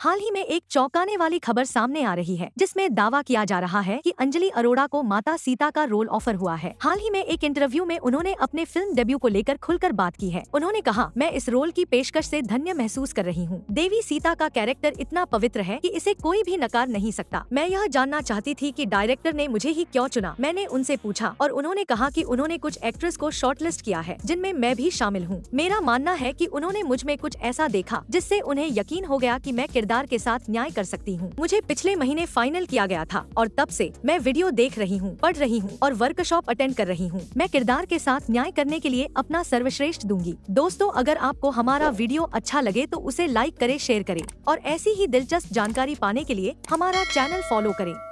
हाल ही में एक चौंकाने वाली खबर सामने आ रही है जिसमें दावा किया जा रहा है कि अंजलि अरोड़ा को माता सीता का रोल ऑफर हुआ है हाल ही में एक इंटरव्यू में उन्होंने अपने फिल्म डेब्यू को लेकर खुलकर बात की है उन्होंने कहा मैं इस रोल की पेशकश से धन्य महसूस कर रही हूँ देवी सीता का कैरेक्टर इतना पवित्र है की इसे कोई भी नकार नहीं सकता मैं यह जानना चाहती थी की डायरेक्टर ने मुझे ही क्यों चुना मैंने उनसे पूछा और उन्होंने कहा की उन्होंने कुछ एक्ट्रेस को शॉर्ट किया है जिनमें मैं भी शामिल हूँ मेरा मानना है की उन्होंने मुझ में कुछ ऐसा देखा जिससे उन्हें यकीन हो गया की मैं किरदार किरदार के साथ न्याय कर सकती हूँ मुझे पिछले महीने फाइनल किया गया था और तब से मैं वीडियो देख रही हूँ पढ़ रही हूँ और वर्कशॉप अटेंड कर रही हूँ मैं किरदार के साथ न्याय करने के लिए अपना सर्वश्रेष्ठ दूंगी दोस्तों अगर आपको हमारा वीडियो अच्छा लगे तो उसे लाइक करे शेयर करे और ऐसी ही दिलचस्प जानकारी पाने के लिए हमारा चैनल फॉलो करें